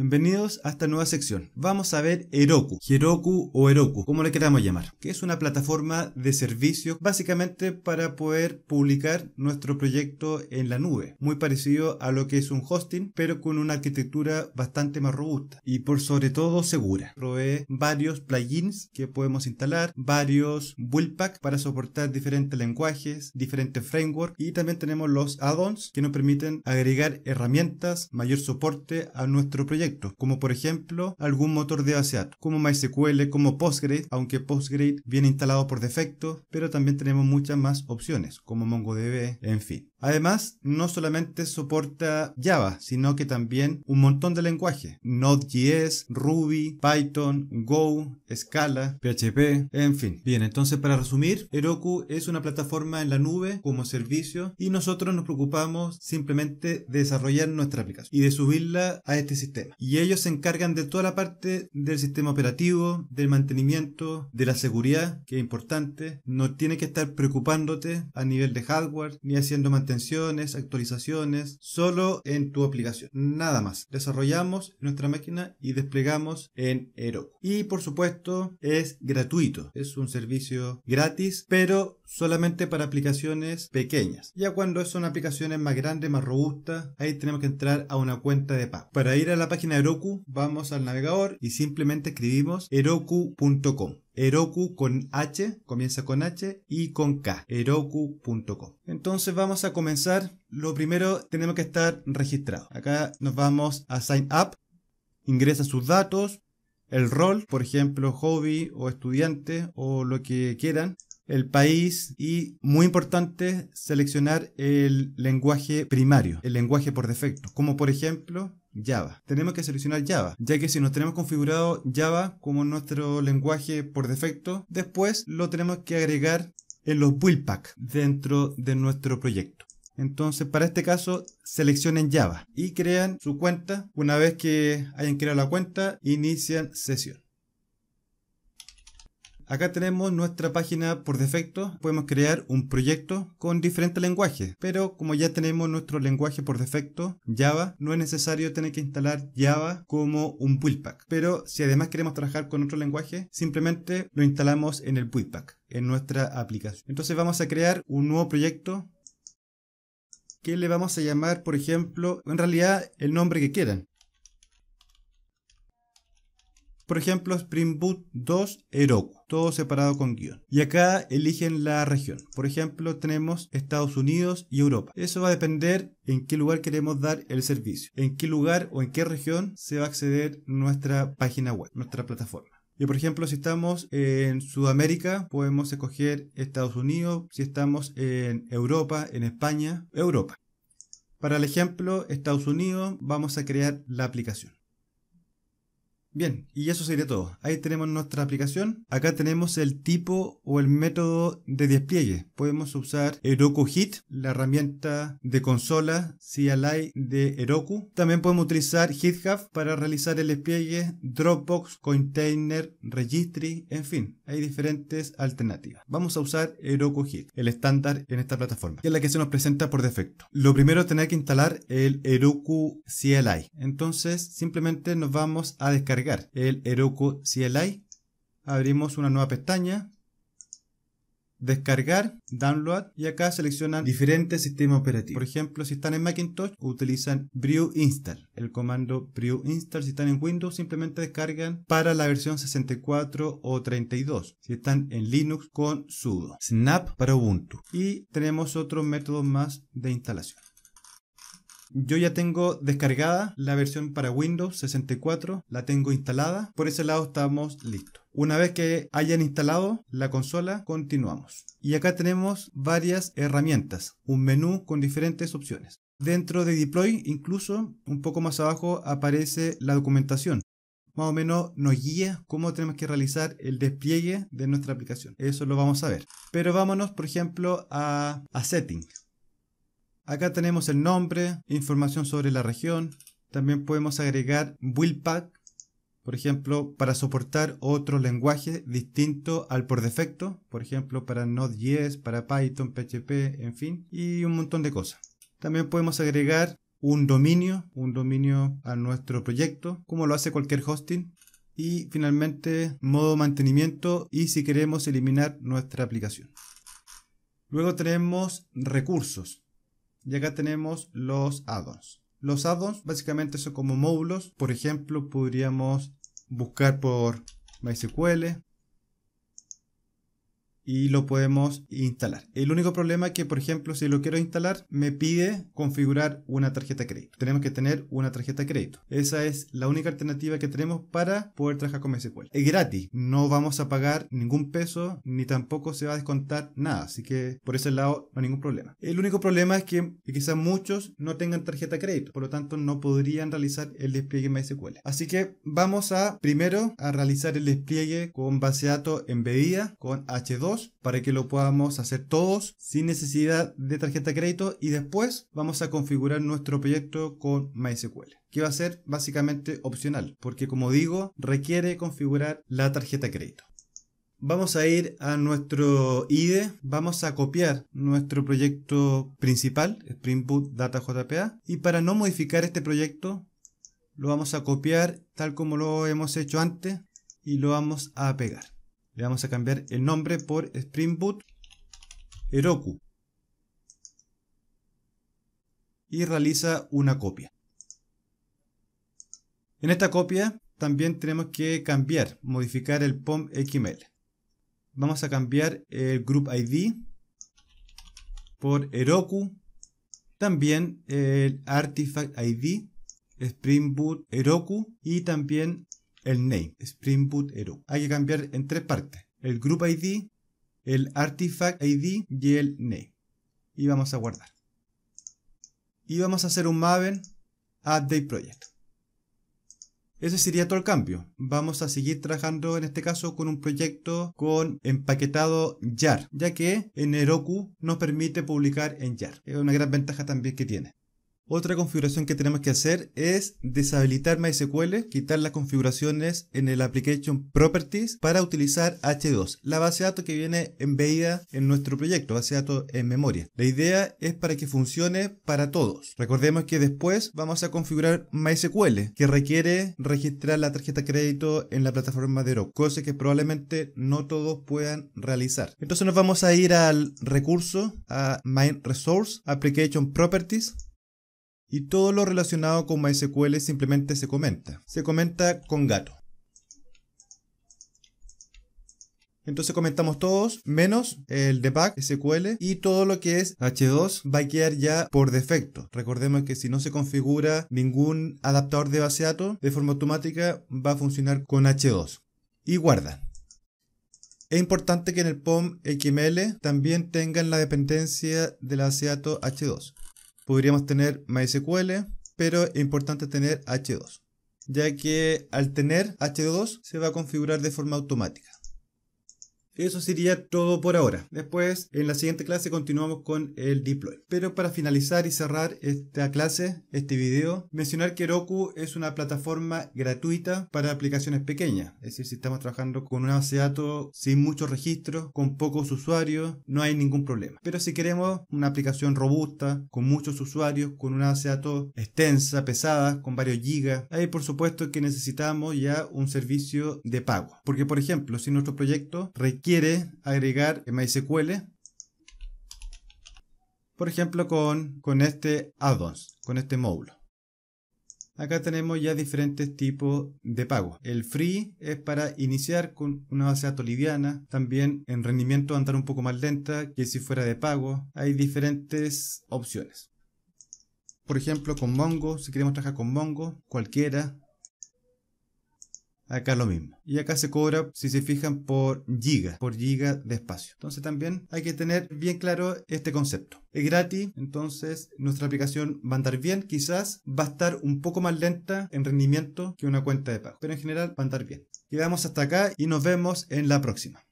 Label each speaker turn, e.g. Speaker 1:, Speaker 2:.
Speaker 1: Bienvenidos a esta nueva sección. Vamos a ver Heroku, Heroku o Heroku, como le queramos llamar, que es una plataforma de servicio, básicamente para poder publicar nuestro proyecto en la nube, muy parecido a lo que es un hosting, pero con una arquitectura bastante más robusta y por sobre todo segura. Provee varios plugins que podemos instalar, varios packs para soportar diferentes lenguajes, diferentes frameworks y también tenemos los add-ons que nos permiten agregar herramientas, mayor soporte a nuestro proyecto como por ejemplo algún motor de base como MySQL, como Postgres, aunque Postgres viene instalado por defecto, pero también tenemos muchas más opciones, como MongoDB, en fin. Además, no solamente soporta Java, sino que también un montón de lenguajes. Node.js, Ruby, Python, Go, Scala, PHP, en fin. Bien, entonces para resumir, Heroku es una plataforma en la nube como servicio y nosotros nos preocupamos simplemente de desarrollar nuestra aplicación y de subirla a este sistema. Y ellos se encargan de toda la parte del sistema operativo, del mantenimiento, de la seguridad, que es importante. No tiene que estar preocupándote a nivel de hardware ni haciendo mantenimiento extensiones actualizaciones, solo en tu aplicación. Nada más. Desarrollamos nuestra máquina y desplegamos en Heroku. Y por supuesto es gratuito. Es un servicio gratis, pero solamente para aplicaciones pequeñas. Ya cuando son aplicaciones más grandes, más robustas, ahí tenemos que entrar a una cuenta de pago. Para ir a la página de Heroku, vamos al navegador y simplemente escribimos heroku.com. Heroku con H, comienza con H y con K, heroku.com. Entonces vamos a comenzar. Lo primero tenemos que estar registrado. Acá nos vamos a Sign Up, ingresa sus datos, el rol, por ejemplo, hobby o estudiante o lo que quieran el país y, muy importante, seleccionar el lenguaje primario, el lenguaje por defecto, como por ejemplo Java. Tenemos que seleccionar Java, ya que si nos tenemos configurado Java como nuestro lenguaje por defecto, después lo tenemos que agregar en los build dentro de nuestro proyecto. Entonces, para este caso, seleccionen Java y crean su cuenta. Una vez que hayan creado la cuenta, inician sesión. Acá tenemos nuestra página por defecto. Podemos crear un proyecto con diferentes lenguajes. Pero como ya tenemos nuestro lenguaje por defecto, Java, no es necesario tener que instalar Java como un pack. Pero si además queremos trabajar con otro lenguaje, simplemente lo instalamos en el buildpack, en nuestra aplicación. Entonces vamos a crear un nuevo proyecto que le vamos a llamar, por ejemplo, en realidad el nombre que quieran. Por ejemplo, Spring Boot 2 Heroku, todo separado con guión. Y acá eligen la región. Por ejemplo, tenemos Estados Unidos y Europa. Eso va a depender en qué lugar queremos dar el servicio, en qué lugar o en qué región se va a acceder nuestra página web, nuestra plataforma. Y por ejemplo, si estamos en Sudamérica, podemos escoger Estados Unidos. Si estamos en Europa, en España, Europa. Para el ejemplo, Estados Unidos, vamos a crear la aplicación. Bien, y eso sería todo. Ahí tenemos nuestra aplicación. Acá tenemos el tipo o el método de despliegue. Podemos usar Heroku Hit, la herramienta de consola CLI de Heroku. También podemos utilizar GitHub para realizar el despliegue, Dropbox, Container, Registry, en fin hay diferentes alternativas. Vamos a usar Heroku Hit, el estándar en esta plataforma, que es la que se nos presenta por defecto. Lo primero tener que instalar el Heroku CLI. Entonces simplemente nos vamos a descargar el Heroku CLI. Abrimos una nueva pestaña, descargar, download y acá seleccionan diferentes sistemas operativos. Por ejemplo, si están en Macintosh utilizan brew install, el comando brew install. Si están en Windows simplemente descargan para la versión 64 o 32. Si están en Linux con sudo, snap para Ubuntu. Y tenemos otros métodos más de instalación. Yo ya tengo descargada la versión para Windows 64, la tengo instalada, por ese lado estamos listos. Una vez que hayan instalado la consola, continuamos. Y acá tenemos varias herramientas, un menú con diferentes opciones. Dentro de Deploy, incluso un poco más abajo, aparece la documentación. Más o menos nos guía cómo tenemos que realizar el despliegue de nuestra aplicación. Eso lo vamos a ver. Pero vámonos, por ejemplo, a, a Settings. Acá tenemos el nombre, información sobre la región. También podemos agregar Willpack, por ejemplo, para soportar otro lenguaje distinto al por defecto, por ejemplo, para Node.js, para Python, PHP, en fin, y un montón de cosas. También podemos agregar un dominio, un dominio a nuestro proyecto, como lo hace cualquier hosting. Y finalmente, modo mantenimiento y si queremos eliminar nuestra aplicación. Luego tenemos recursos. Y acá tenemos los addons. Los addons básicamente son como módulos. Por ejemplo, podríamos buscar por MySQL, y lo podemos instalar. El único problema es que, por ejemplo, si lo quiero instalar, me pide configurar una tarjeta de crédito. Tenemos que tener una tarjeta de crédito. Esa es la única alternativa que tenemos para poder trabajar con MySQL. Es gratis, no vamos a pagar ningún peso ni tampoco se va a descontar nada, así que por ese lado no hay ningún problema. El único problema es que quizás muchos no tengan tarjeta de crédito, por lo tanto no podrían realizar el despliegue MySQL. Así que vamos a primero a realizar el despliegue con base de datos embedida con H2 para que lo podamos hacer todos sin necesidad de tarjeta de crédito y después vamos a configurar nuestro proyecto con MySQL que va a ser básicamente opcional porque como digo requiere configurar la tarjeta de crédito. Vamos a ir a nuestro IDE, vamos a copiar nuestro proyecto principal, Spring Boot Data JPA, y para no modificar este proyecto, lo vamos a copiar tal como lo hemos hecho antes y lo vamos a pegar. Le vamos a cambiar el nombre por Spring Boot Heroku. Y realiza una copia. En esta copia también tenemos que cambiar, modificar el POM XML. Vamos a cambiar el group ID por Heroku. También el artifact ID, Spring Boot Heroku y también el name, Spring Boot Eru. Hay que cambiar en tres partes, el group ID, el artifact ID y el name. Y vamos a guardar. Y vamos a hacer un Maven Update Project. Ese sería todo el cambio. Vamos a seguir trabajando en este caso con un proyecto con empaquetado JAR, ya que en Heroku nos permite publicar en JAR. Es una gran ventaja también que tiene. Otra configuración que tenemos que hacer es deshabilitar MySQL, quitar las configuraciones en el Application Properties para utilizar H2, la base de datos que viene embebida en nuestro proyecto, base de datos en memoria. La idea es para que funcione para todos. Recordemos que después vamos a configurar MySQL, que requiere registrar la tarjeta de crédito en la plataforma de ROC. cosa que probablemente no todos puedan realizar. Entonces nos vamos a ir al recurso, a Main Resource, Application Properties, y todo lo relacionado con MySQL simplemente se comenta. Se comenta con gato. Entonces comentamos todos, menos el debug SQL y todo lo que es H2 va a quedar ya por defecto. Recordemos que si no se configura ningún adaptador de base de datos, de forma automática va a funcionar con H2. Y guardan Es importante que en el POM XML también tengan la dependencia del base de datos H2 podríamos tener MySQL, pero es importante tener H2, ya que al tener H2 se va a configurar de forma automática. Eso sería todo por ahora. Después, en la siguiente clase continuamos con el deploy. Pero para finalizar y cerrar esta clase, este video, mencionar que Heroku es una plataforma gratuita para aplicaciones pequeñas. Es decir, si estamos trabajando con una base de datos sin muchos registros, con pocos usuarios, no hay ningún problema. Pero si queremos una aplicación robusta, con muchos usuarios, con una base de datos extensa, pesada, con varios gigas, ahí por supuesto que necesitamos ya un servicio de pago. Porque, por ejemplo, si nuestro proyecto requiere quiere agregar MySQL, por ejemplo con, con este addons, con este módulo. Acá tenemos ya diferentes tipos de pago. El free es para iniciar con una base de datos liviana, también en rendimiento andar un poco más lenta que si fuera de pago. Hay diferentes opciones. Por ejemplo, con Mongo, si queremos trabajar con Mongo, cualquiera, Acá lo mismo. Y acá se cobra, si se fijan, por giga, por giga de espacio. Entonces también hay que tener bien claro este concepto. Es gratis, entonces nuestra aplicación va a andar bien, quizás va a estar un poco más lenta en rendimiento que una cuenta de pago, pero en general va a andar bien. Quedamos hasta acá y nos vemos en la próxima.